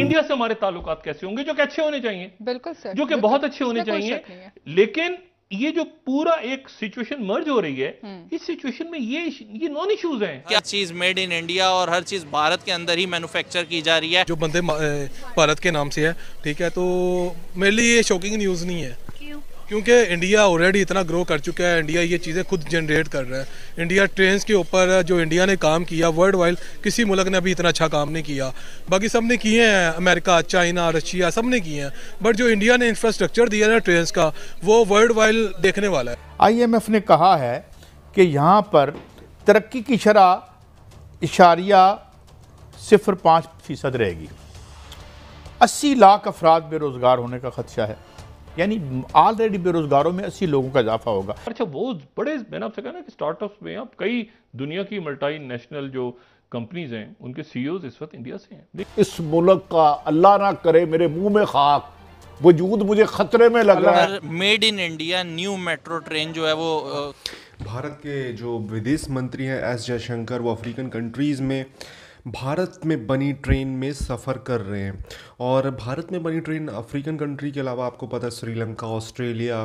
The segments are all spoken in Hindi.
इंडिया से हमारे ताल्लुकात कैसे होंगे जो कि अच्छे होने चाहिए बिल्कुल सर जो कि बहुत अच्छे होने चाहिए लेकिन ये जो पूरा एक सिचुएशन मर्ज हो रही है हम्म। इस सिचुएशन में ये ये नॉन इश्यूज हैं क्या चीज मेड इन इंडिया और हर चीज भारत के अंदर ही मैन्युफैक्चर की जा रही है जो बंदे भारत के नाम से है ठीक है तो मेरे लिए ये शॉकिंग न्यूज़ नहीं है क्योंकि इंडिया ऑलरेडी इतना ग्रो कर चुका है इंडिया ये चीज़ें खुद जनरेट कर रहा है इंडिया ट्रेन के ऊपर जो इंडिया ने काम किया वर्ल्ड वाइड किसी मुल्क ने अभी इतना अच्छा काम नहीं किया बाकी सब ने किए हैं अमेरिका चाइना रशिया सब ने किए हैं बट जो इंडिया ने इंफ्रास्ट्रक्चर दिया ना ट्रेन का वो वर्ल्ड वाइड देखने वाला है आईएमएफ ने कहा है कि यहाँ पर तरक्की की शरह इशारिया सिफर पाँच फीसद रहेगी अस्सी लाख अफराद बेरोज़गार होने का खदशा है यानी ऑलरेडी बेरोजगारों में अस्सी लोगों का इजाफा होगा अच्छा वो बड़े मैंने आपसे कहा ना कि स्टार्टअप में आप कई दुनिया की मल्टी नेशनल जो कंपनीज हैं उनके सीईओज e इस वक्त इंडिया से हैं इस मुल्क का अल्लाह ना करे मेरे मुंह में खाक वजूद मुझे खतरे में लग रहा है made in India new metro train जो है वो भारत के जो विदेश मंत्री हैं एस जयशंकर वो अफ्रीकन कंट्रीज़ में भारत में बनी ट्रेन में सफ़र कर रहे हैं और भारत में बनी ट्रेन अफ्रीकन कंट्री के अलावा आपको पता है श्रीलंका ऑस्ट्रेलिया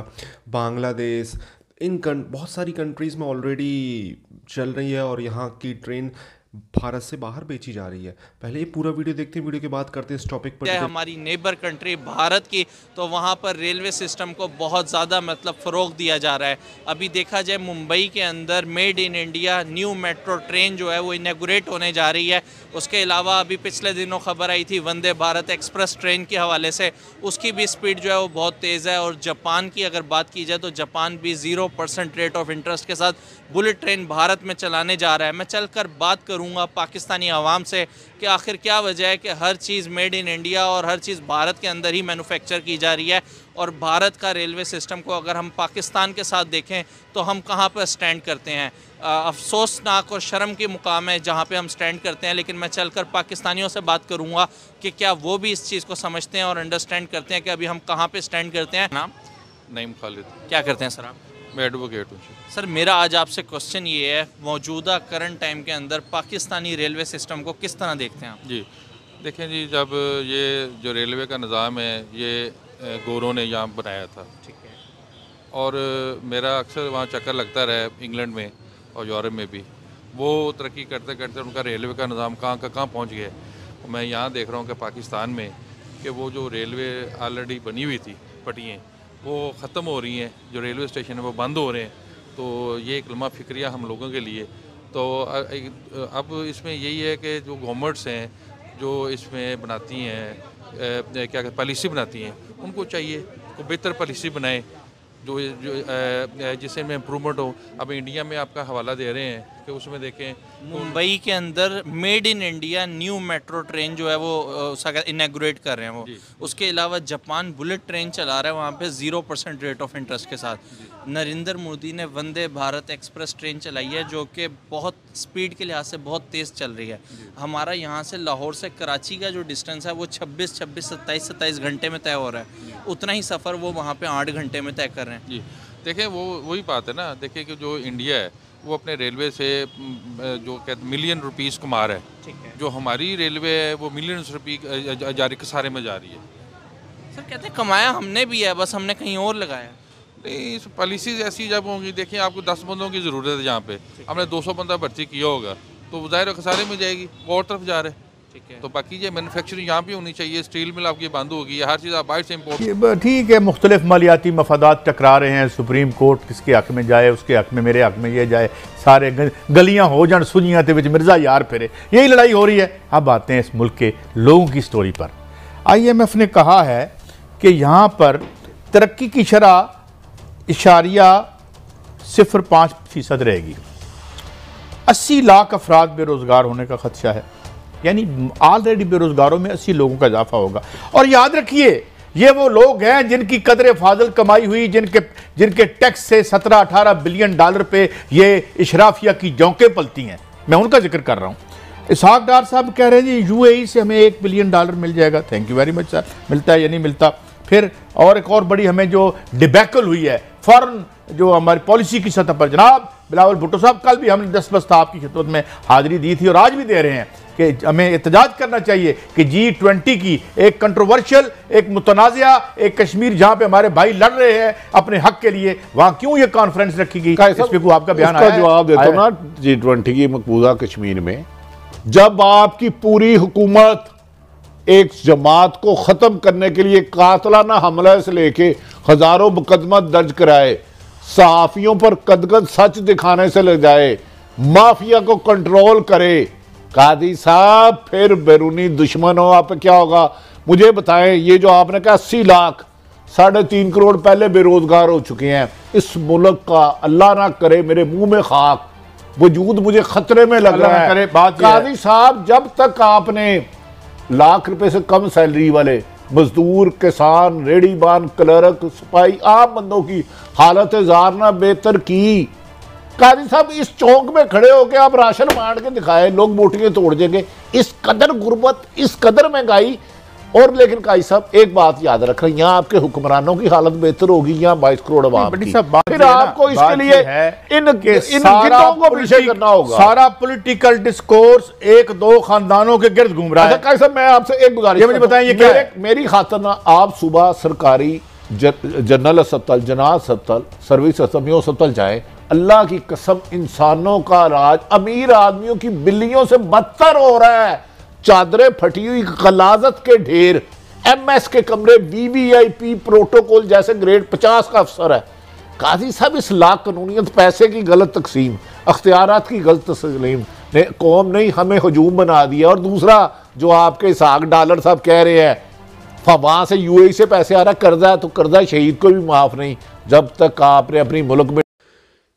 बांग्लादेश इन कं बहुत सारी कंट्रीज़ में ऑलरेडी चल रही है और यहाँ की ट्रेन भारत से बाहर बेची जा रही है पहले ये पूरा वीडियो देखते हैं वीडियो के बाद करते हैं इस टॉपिक पर हमारी नेबर कंट्री भारत की तो वहाँ पर रेलवे सिस्टम को बहुत ज़्यादा मतलब फ़रोग दिया जा रहा है अभी देखा जाए मुंबई के अंदर made in India new metro train जो है वो इनाग्रेट होने जा रही है उसके अलावा अभी पिछले दिनों खबर आई थी वंदे भारत एक्सप्रेस ट्रेन के हवाले से उसकी भी स्पीड जो है वो बहुत तेज़ है और जापान की अगर बात की जाए तो जापान भी zero percent rate of interest के साथ बुलेट ट्रेन भारत में चलाने जा रहा है मैं चल कर बात करूँ करूँगा पाकिस्तानी आवाम से कि आखिर क्या वजह है कि हर चीज़ मेड इन इंडिया और हर चीज़ भारत के अंदर ही मैनुफेक्चर की जा रही है और भारत का रेलवे सिस्टम को अगर हम पाकिस्तान के साथ देखें तो हम कहाँ पर स्टैंड करते हैं अफसोसनाक और शर्म के मुकाम है जहाँ पे हम स्टैंड करते हैं लेकिन मैं चलकर पाकिस्तानियों से बात करूँगा कि क्या वो भी इस चीज़ को समझते हैं और अंडरस्टैंड करते हैं कि अभी हम कहाँ पर स्टैंड करते हैं नाम नईम खालिद क्या करते हैं सर आप मैं एडवोकेट हूँ सर मेरा आज आपसे क्वेश्चन ये है मौजूदा करंट टाइम के अंदर पाकिस्तानी रेलवे सिस्टम को किस तरह देखते हैं आप जी देखें जी जब ये जो रेलवे का निज़ाम है ये गोरों ने यहाँ बनाया था ठीक है और मेरा अक्सर वहाँ चक्कर लगता रहा इंग्लैंड में और यूरोप में भी वो तरक्की करते करते उनका रेलवे का निज़ाम कहाँ का कहाँ पहुँच गया मैं यहाँ देख रहा हूँ कि पाकिस्तान में कि वो जो रेलवे ऑलरेडी बनी हुई थी पटियाँ वो ख़त्म हो रही हैं जो रेलवे स्टेशन है वो बंद हो रहे हैं तो ये एक लम्बा फिक्रिया हम लोगों के लिए तो अब इसमें यही है कि जो गवर्नमेंट्स हैं जो इसमें बनाती हैं क्या पॉलिसी बनाती हैं उनको चाहिए को बेहतर पॉलिसी बनाए जो, जो जिससे में इम्प्रूवमेंट हो अब इंडिया में आपका हवाला दे रहे हैं के उसमें देखें मुंबई के अंदर made in India new metro train जो है वो उसका इनाग्रेट कर रहे हैं वो उसके अलावा जापान बुलेट ट्रेन चला रहा है वहाँ पे zero percent rate of interest के साथ नरेंद्र मोदी ने वंदे भारत एक्सप्रेस ट्रेन चलाई है जो कि बहुत स्पीड के लिहाज से बहुत तेज़ चल रही है हमारा यहाँ से लाहौर से कराची का जो डिस्टेंस है वो छब्बीस छब्बीस सत्ताईस सत्ताईस घंटे में तय हो रहा है उतना ही सफ़र वो वहाँ पर आठ घंटे में तय कर रहे हैं देखिए वो वही बात है ना देखिए कि जो इंडिया है वो अपने रेलवे से जो कहते मिलियन रुपीस कमा रहा है ठीक है जो हमारी रेलवे है वो मिलियन रुपी जा रही खसारे में जा रही है सर कहते हैं कमाया हमने भी है बस हमने कहीं और लगाया नहीं पॉलिसीज ऐसी जब होंगी देखिए आपको दस बंदों की ज़रूरत है जहाँ पे हमने सौ बंदा भर्ती किया होगा तो वो जाहिर खसारे में जाएगी वो और तरफ जा रहे तो बाकी ये मैनुफेक्चरिंग यहाँ भी होनी चाहिए स्टील मिल आपकी बंद होगी हर चीज़ आप बाहर से इम्पोर्ट ठीक है मुख्तलिफ मालियाती मफादात टकरा रहे हैं सुप्रीम कोर्ट किसके हक में जाए उसके हक में मेरे हक में ये जाए सारे गलियाँ हो जाए सुझियाँ तो मिर्जा यार फिरे यही लड़ाई हो रही है अब आते हैं इस मुल्क के लोगों की स्टोरी पर आई एम एफ़ ने कहा है कि यहाँ पर तरक्की की शरह इशारिया सिफर पाँच फीसद रहेगी अस्सी लाख अफराद बेरोज़गार होने का खदशा है यानी ऑलरेडी बेरोजगारों में अस्सी लोगों का इजाफा होगा और याद रखिए ये वो लोग हैं जिनकी कदर फाजल कमाई हुई जिनके जिनके टैक्स से 17-18 बिलियन डॉलर पे ये इशराफिया की जौकें पलती हैं मैं उनका जिक्र कर रहा हूँ इसहाक डार साहब कह रहे हैं जी यू e से हमें एक बिलियन डॉलर मिल जाएगा thank you very much sir मिलता है या नहीं मिलता फिर और एक और बड़ी हमें जो डिबैकल हुई है फॉरन जो हमारी पॉलिसी की सतह पर जनाब बिलावल भुट्टो साहब कल भी हमने दस बस्ता तो आपकी खिदमत में हाजिरी दी थी और आज भी दे रहे हैं कि हमें एहतजाज करना चाहिए कि जी ट्वेंटी की एक कंट्रोवर्शियल एक मुतनाज़ एक कश्मीर जहाँ पे हमारे भाई लड़ रहे हैं अपने हक के लिए वहाँ क्यों ये कॉन्फ्रेंस रखी गई इस पे आपका बयान जवाब देता हूँ ना जी ट्वेंटी की मकबूजा कश्मीर में जब आपकी पूरी हुकूमत एक जमात को ख़त्म करने के लिए कातलाना हमला से लेके हज़ारों मुकदमा दर्ज कराए सहाफियों पर कदगद सच दिखाने से लग जाए माफिया को कंट्रोल करे कादी साहब फिर बैरूनी दुश्मन हो आप क्या होगा मुझे बताएं ये जो आपने कहा अस्सी लाख साढ़े तीन करोड़ पहले बेरोजगार हो चुके हैं इस मुल्क का अल्लाह ना करे मेरे मुंह में खाक वजूद मुझे खतरे में लग रहा है करे बात कादी साहब जब तक आपने लाख रुपए से कम सैलरी वाले मजदूर किसान रेड़ी बान क्लर्क सिपाही आम बंदों की हालत जारना बेहतर की काजी साहब इस चौक में खड़े होकर आप राशन बांट के दिखाए लोग बोटियाँ तोड़ देंगे इस कदर गुर्बत इस कदर महंगाई और लेकिन काई साहब एक बात याद रख रहे यहाँ आपके हुक्मरानों की हालत बेहतर होगी यहाँ बाईस करोड़ आवाम फिर आपको इसके लिए सारा पोलिटिकल डिस्कोर्स एक दो खानदानों के गिर्द घूम रहा अच्छा, है काई साहब मैं आपसे एक गुजारिश मुझे बताएं ये मेरी खातर ना आप सुबह सरकारी जनरल अस्पताल जनाज अस्पताल सर्विस अस्पताल अस्पताल जाए अल्लाह की कसम इंसानों का राज अमीर आदमियों की बिल्लियों से बदतर हो रहा है चादरें फटी हुई गलाजत के ढेर एमएस के कमरे वीवीआईपी प्रोटोकॉल जैसे ग्रेड 50 का अफसर है काजी साहब इस लाख कानूनियत पैसे की गलत तकसीम अख्तियार की गलत तस्लीम ने कौम नहीं हमें हजूम बना दिया और दूसरा जो आपके साग डालर साहब कह रहे हैं वहाँ से यू से पैसे आ रहा कर्जा है तो कर्जा शहीद को भी माफ़ नहीं जब तक आपने अपनी मुल्क में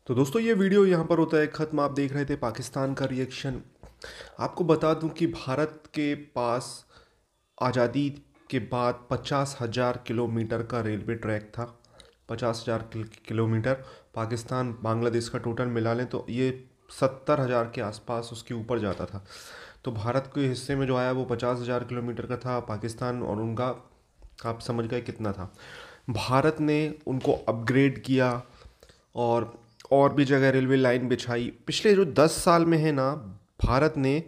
तो दोस्तों ये वीडियो यहाँ पर होता है ख़त्म आप देख रहे थे पाकिस्तान का रिएक्शन आपको बता दूं कि भारत के पास आज़ादी के बाद पचास हज़ार किलोमीटर का रेलवे ट्रैक था पचास हज़ार किलोमीटर पाकिस्तान बांग्लादेश का टोटल मिला लें तो ये सत्तर हज़ार के आसपास उसके ऊपर जाता था तो भारत के हिस्से में जो आया वो पचास हज़ार किलोमीटर का था पाकिस्तान और उनका आप समझ गए कितना था भारत ने उनको अपग्रेड किया और और भी जगह रेलवे लाइन बिछाई पिछले जो दस साल में है ना भारत ने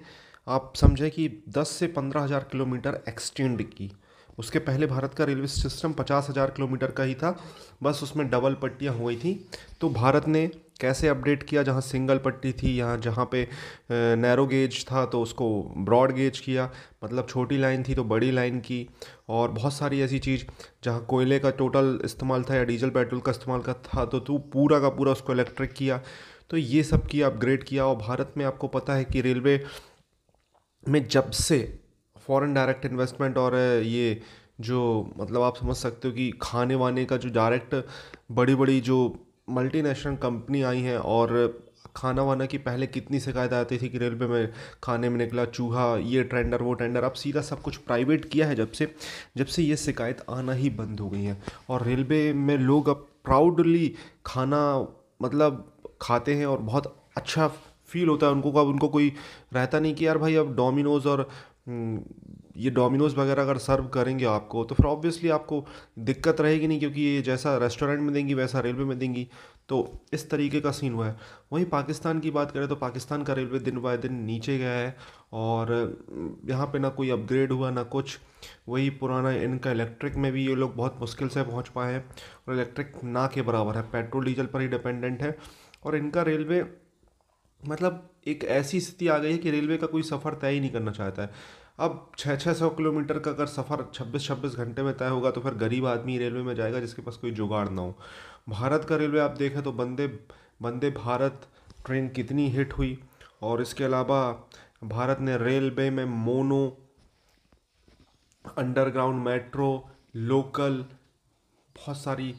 आप समझें कि 10 से पंद्रह हज़ार किलोमीटर एक्सटेंड की उसके पहले भारत का रेलवे सिस्टम पचास हज़ार किलोमीटर का ही था बस उसमें डबल पट्टियाँ हुई थी तो भारत ने कैसे अपडेट किया जहाँ सिंगल पट्टी थी यहाँ जहाँ पे नैरो गेज था तो उसको ब्रॉड गेज किया मतलब छोटी लाइन थी तो बड़ी लाइन की और बहुत सारी ऐसी चीज़ जहाँ कोयले का टोटल इस्तेमाल था या डीजल पेट्रोल का इस्तेमाल का था तो तू पूरा का पूरा उसको इलेक्ट्रिक किया तो ये सब किया अपग्रेड किया और भारत में आपको पता है कि रेलवे में जब से फॉरेन डायरेक्ट इन्वेस्टमेंट और ये जो मतलब आप समझ सकते हो कि खाने वाने का जो डायरेक्ट बड़ी बड़ी जो मल्टीनेशनल कंपनी आई हैं और खाना वाना की पहले कितनी शिकायत आती थी कि रेलवे में खाने में निकला चूहा ये टेंडर वो टेंडर अब सीधा सब कुछ प्राइवेट किया है जब से जब से ये शिकायत आना ही बंद हो गई है और रेलवे में लोग अब प्राउडली खाना मतलब खाते हैं और बहुत अच्छा फील होता है उनको कब उनको कोई रहता नहीं कि यार भाई अब डोमिनोज़ और हम्म, ये डोमिनोज़ वगैरह अगर सर्व करेंगे आपको तो फिर ऑब्वियसली आपको दिक्कत रहेगी नहीं क्योंकि ये जैसा रेस्टोरेंट में देंगी वैसा रेलवे में देंगी तो इस तरीके का सीन हुआ है वहीं पाकिस्तान की बात करें तो पाकिस्तान का रेलवे दिन बाय दिन नीचे गया है और हम्म, यहाँ पे ना कोई अपग्रेड हुआ ना कुछ वही पुराना इनका इलेक्ट्रिक में भी ये लोग बहुत मुश्किल से पहुँच पाए हैं और इलेक्ट्रिक ना के बराबर है पेट्रोल डीजल पर ही डिपेंडेंट है और इनका रेलवे मतलब एक ऐसी स्थिति आ गई है कि रेलवे का कोई सफ़र तय ही नहीं करना चाहता है अब छः छः सौ किलोमीटर का अगर सफ़र छब्बीस छब्बीस घंटे में तय होगा तो फिर गरीब आदमी रेलवे में जाएगा जिसके पास कोई जुगाड़ ना हो भारत का रेलवे आप देखें तो वंदे वंदे भारत ट्रेन कितनी हिट हुई और इसके अलावा भारत ने रेलवे में मोनो अंडरग्राउंड मेट्रो लोकल बहुत सारी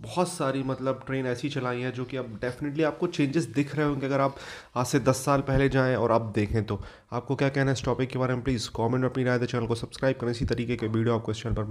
बहुत सारी मतलब ट्रेन ऐसी चलाई हैं जो कि अब डेफिनेटली आपको चेंजेस दिख रहे होंगे अगर आप आज से दस साल पहले जाएं और अब देखें तो आपको क्या कहना है इस टॉपिक के बारे में प्लीज़ कमेंट में अपनी राय दें चैनल को सब्सक्राइब करें इसी तरीके के वीडियो आपको इस चैनल पर